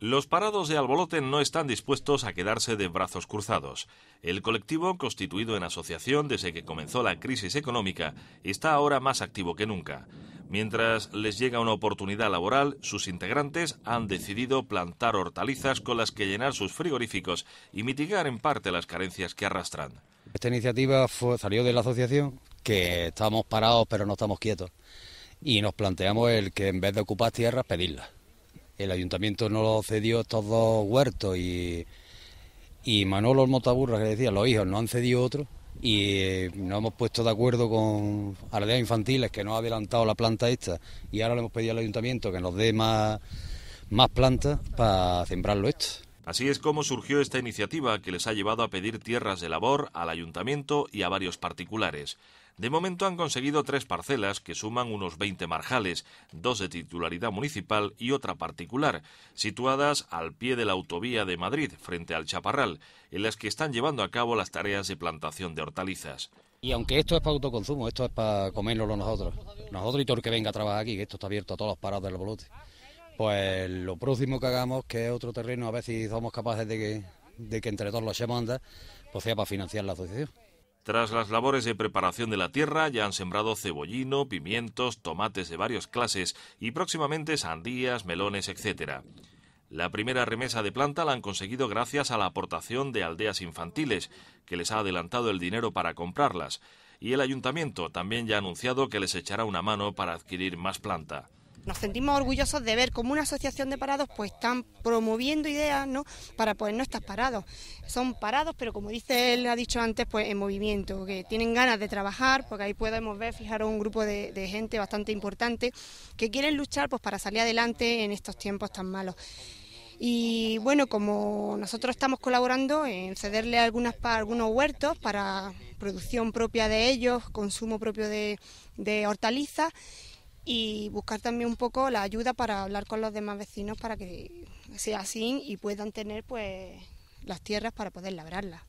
Los parados de Albolote no están dispuestos a quedarse de brazos cruzados. El colectivo, constituido en asociación desde que comenzó la crisis económica, está ahora más activo que nunca. Mientras les llega una oportunidad laboral, sus integrantes han decidido plantar hortalizas con las que llenar sus frigoríficos y mitigar en parte las carencias que arrastran. Esta iniciativa fue, salió de la asociación, que estamos parados pero no estamos quietos, y nos planteamos el que en vez de ocupar tierras, pedirlas el ayuntamiento no lo cedió estos dos huertos y, y Manolo Motaburra, que decía, los hijos no han cedido otro y eh, nos hemos puesto de acuerdo con Aldeas Infantiles que no ha adelantado la planta esta y ahora le hemos pedido al ayuntamiento que nos dé más, más plantas para sembrarlo esto. Así es como surgió esta iniciativa que les ha llevado a pedir tierras de labor al ayuntamiento y a varios particulares. De momento han conseguido tres parcelas que suman unos 20 marjales, dos de titularidad municipal y otra particular, situadas al pie de la autovía de Madrid, frente al Chaparral, en las que están llevando a cabo las tareas de plantación de hortalizas. Y aunque esto es para autoconsumo, esto es para comérnoslo nosotros. Nosotros y todo el que venga a trabajar aquí, que esto está abierto a todos los parados del bolote. Pues lo próximo que hagamos, que es otro terreno, a ver si somos capaces de que, de que entre todos los echemos pues sea para financiar la asociación. Tras las labores de preparación de la tierra, ya han sembrado cebollino, pimientos, tomates de varias clases y próximamente sandías, melones, etc. La primera remesa de planta la han conseguido gracias a la aportación de aldeas infantiles, que les ha adelantado el dinero para comprarlas, y el ayuntamiento también ya ha anunciado que les echará una mano para adquirir más planta nos sentimos orgullosos de ver cómo una asociación de parados pues están promoviendo ideas ¿no? para pues no estar parados. Son parados, pero como dice él, ha dicho antes, pues en movimiento, que tienen ganas de trabajar, porque ahí podemos ver, fijaros, un grupo de, gente bastante importante que quieren luchar pues para salir adelante en estos tiempos tan malos. Y bueno, como nosotros estamos colaborando en cederle algunas, algunos huertos para producción propia de ellos, consumo propio de, de hortalizas, y buscar también un poco la ayuda para hablar con los demás vecinos para que sea así y puedan tener pues las tierras para poder labrarlas.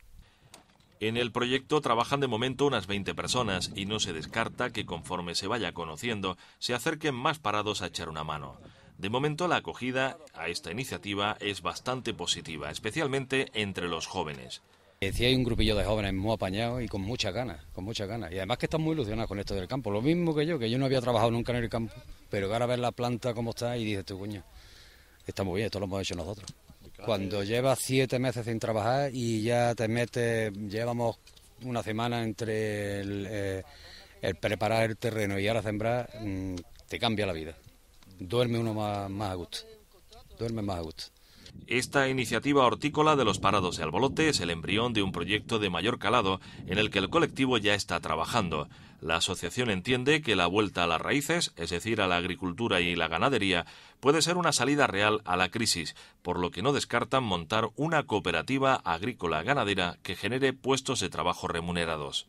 En el proyecto trabajan de momento unas 20 personas y no se descarta que conforme se vaya conociendo se acerquen más parados a echar una mano. De momento la acogida a esta iniciativa es bastante positiva, especialmente entre los jóvenes. Decía, hay un grupillo de jóvenes muy apañados y con muchas ganas, con muchas ganas. Y además que están muy ilusionados con esto del campo. Lo mismo que yo, que yo no había trabajado nunca en el campo, pero ahora ver la planta como está y dices tú, coño, está muy bien, esto lo hemos hecho nosotros. Cuando llevas siete meses sin trabajar y ya te metes, llevamos una semana entre el, eh, preparar el terreno y ahora sembrar, mm, te cambia la vida. Duerme uno más, más a gusto. Duerme más a gusto. Esta iniciativa hortícola de los parados de Albolote es el embrión de un proyecto de mayor calado en el que el colectivo ya está trabajando. La asociación entiende que la vuelta a las raíces, es decir, a la agricultura y la ganadería, puede ser una salida real a la crisis, por lo que no descartan montar una cooperativa agrícola ganadera que genere puestos de trabajo remunerados.